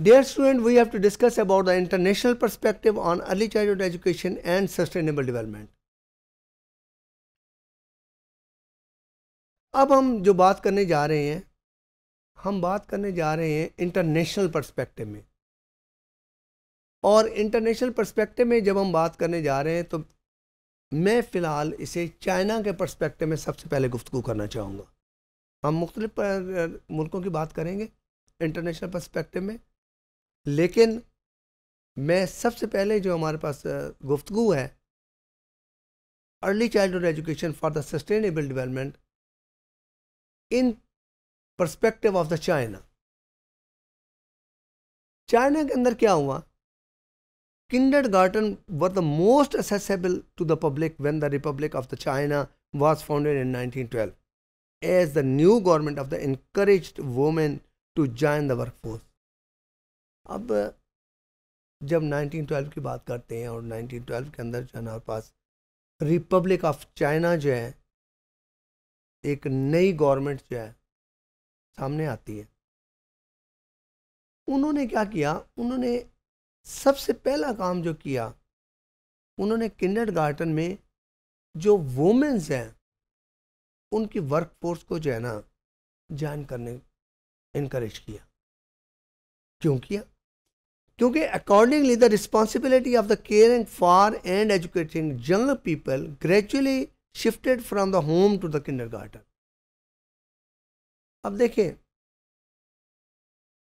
Dear student, we have to discuss about the international perspective on early childhood education and sustainable development. अब हम जो बात करने जा रहे हैं हम बात करने जा रहे हैं इंटरनेशनल परस्पेक्टिव में और इंटरनेशनल परस्पेक्टिव में जब हम बात करने जा रहे हैं तो मैं फ़िलहाल इसे चाइना के परस्पेक्टिव में सबसे पहले गुफ्तु करना चाहूँगा हम मुख्तलिफ मुल्कों की बात करेंगे इंटरनेशनल परस्पेक्टिव में लेकिन मैं सबसे पहले जो हमारे पास गुफ्तु है early hood education for the sustainable development in perspective of the China China के अंदर क्या हुआ kindergarten were the most accessible to the public when the republic of the China was founded in 1912 the new government of the encourage women to join the workforce अब जब 1912 की बात करते हैं और 1912 के अंदर जो हमारे पास रिपब्लिक ऑफ चाइना जो है एक नई गवर्नमेंट जो है सामने आती है उन्होंने क्या किया उन्होंने सबसे पहला काम जो किया उन्होंने किंडर गार्डन में जो वोमेंस हैं उनकी वर्क फोर्स को जो है ना ज्वाइन करने इनक्रेज किया क्यों किया क्योंकि accordingly the responsibility of the caring for and educating young people gradually shifted from the home to the garden अब देखिए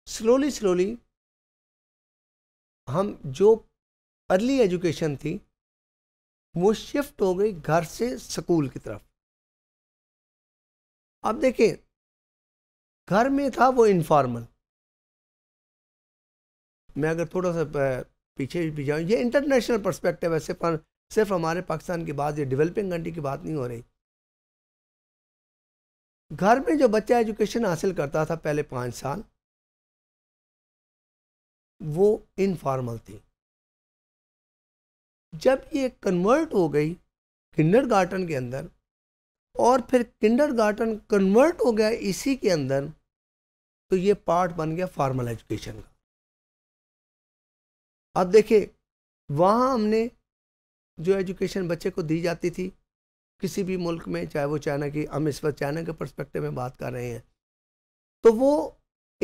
स्लोली स्लोली हम जो अर्ली एजुकेशन थी वो शिफ्ट हो गई घर से स्कूल की तरफ अब देखिए घर में था वो इनफॉर्मल मैं अगर थोड़ा सा पीछे भी जाऊँ ये इंटरनेशनल परस्पेक्टिव है सिर्फ सिर्फ हमारे पाकिस्तान की बात ये डेवलपिंग कंट्री की बात नहीं हो रही घर में जो बच्चा एजुकेशन हासिल करता था पहले पाँच साल वो इनफॉर्मल थी जब ये कन्वर्ट हो गई किंडर गार्टन के अंदर और फिर किंडर गार्टन कन्वर्ट हो गया इसी के अंदर तो ये पार्ट बन गया फार्मल एजुकेशन का अब देखिए वहाँ हमने जो एजुकेशन बच्चे को दी जाती थी किसी भी मुल्क में चाहे वो चाइना की हम इस वक्त चाइना के परस्पेक्टिव में बात कर रहे हैं तो वो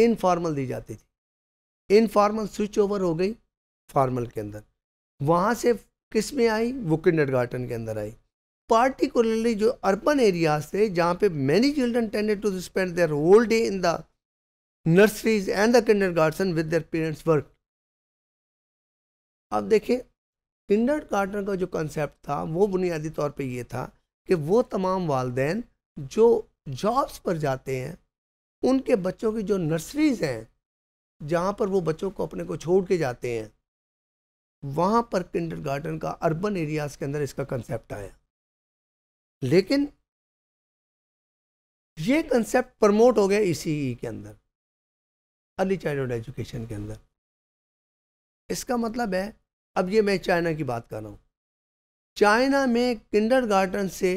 इनफॉर्मल दी जाती थी इनफॉर्मल स्विच ओवर हो गई फॉर्मल के अंदर वहाँ से किस में आई वो किंडर गार्डन के अंदर आई पार्टिकुलरली जो अर्बन एरियाज थे जहाँ पे many children tended to spend their whole day in the nurseries and the kindergarten with their parents work अब देखिए किंडर गार्डन का जो कंसेप्ट था वो बुनियादी तौर पे ये था कि वो तमाम वालदे जो जॉब्स पर जाते हैं उनके बच्चों की जो नर्सरीज़ हैं जहाँ पर वो बच्चों को अपने को छोड़ के जाते हैं वहाँ पर किंडर गार्डन का अर्बन एरियाज़ के अंदर इसका कंसेप्ट आया लेकिन ये कंसेप्ट प्रमोट हो गया ई e e के अंदर अर्ली चाइल्ड एजुकेशन के अंदर इसका मतलब है अब ये मैं चाइना की बात कर रहा हूँ चाइना में किंडरगार्टन से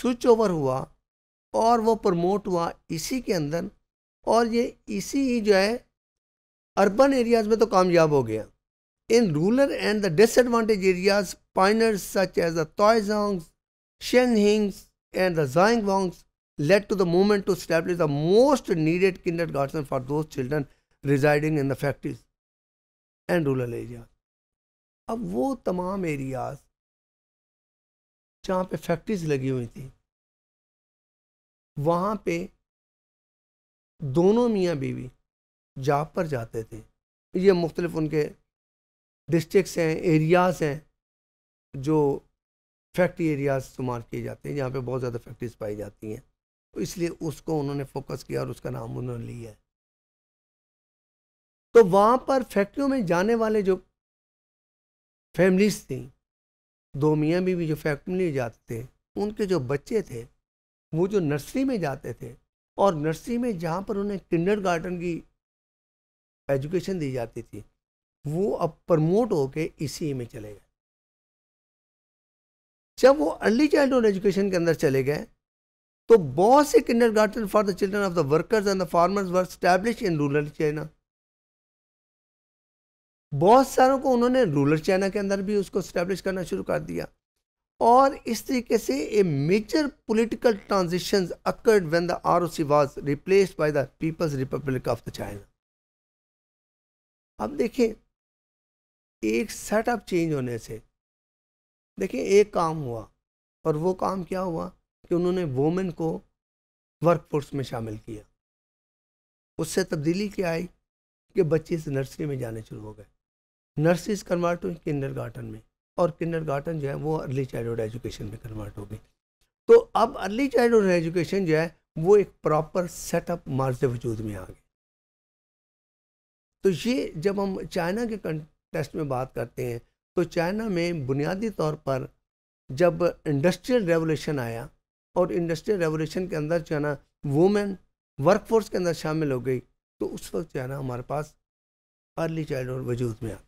स्विच ओवर हुआ और वो प्रमोट हुआ इसी के अंदर और ये इसी ही जो है अर्बन एरियाज़ में तो कामयाब हो गया in rural and the disadvantage areas pioneers such as the टॉयजोंग्स शेनहिंग्स एंड द जाइंगोंग्स to the movement to establish the most needed kindergarten for those children residing in the factories and rural areas अब वो तमाम areas जहाँ पे factories लगी हुई थी वहाँ पे दोनों मियाँ बीवी जाप पर जाते थे ये मुख्तलिफ उनके डिस्ट्रिक्स हैं एरियाज़ हैं जो फैक्ट्री एरियाज शुमार किए जाते हैं जहाँ पे बहुत ज़्यादा फैक्ट्रीज पाई जाती हैं तो इसलिए उसको उन्होंने फोकस किया और उसका नाम उन्होंने लिया है तो वहाँ पर फैक्ट्रियों में जाने वाले जो फैमिलीज थी दो मियाँ बीवी जो फैमिली जाते थे उनके जो बच्चे थे वो जो नर्सरी में जाते थे और नर्सरी में जहाँ पर उन्हें किंडर गार्डन की एजुकेशन दी जाती थी वो अब प्रमोट होके इसी में चले गए जब वो अर्ली चाइल्डहुड एजुकेशन के अंदर चले गए तो बहुत से kindergarten for the children of the workers and the farmers were establish in rural China बहुत सारों को उन्होंने रूरल चाइना के अंदर भी उसको स्टैब्लिश करना शुरू कर दिया और इस तरीके से a major political transition occurred when the C was replace by the people's republic of the China अब देखें एक सेटअप चेंज होने से देखें एक काम हुआ और वो काम क्या हुआ कि उन्होंने वोमेन को वर्कफोर्स में शामिल किया उससे तब्दीली क्या आई कि बच्चे इस नर्सरी में जाने शुरू हो गए नर्सिस कन्वर्ट हुई गार्डन में और गार्डन जो है वो अर्ली हुड एजुकेशन में कन्वर्ट हो गई तो अब अर्ली हुड एजुकेशन जो है वो एक प्रॉपर सेटअप मार्ज वजूद में आ गई तो ये जब हम चाइना के कंटेस्ट में बात करते हैं तो चाइना में बुनियादी तौर पर जब इंडस्ट्रियल रेवोल्यूशन आया और इंडस्ट्रियल रेवोल्यूशन के अंदर जो है ना वुमेन वर्कफोर्स के अंदर शामिल हो गई तो उस वक्त जो है ना हमारे पास अर्ली हुड वजूद में आ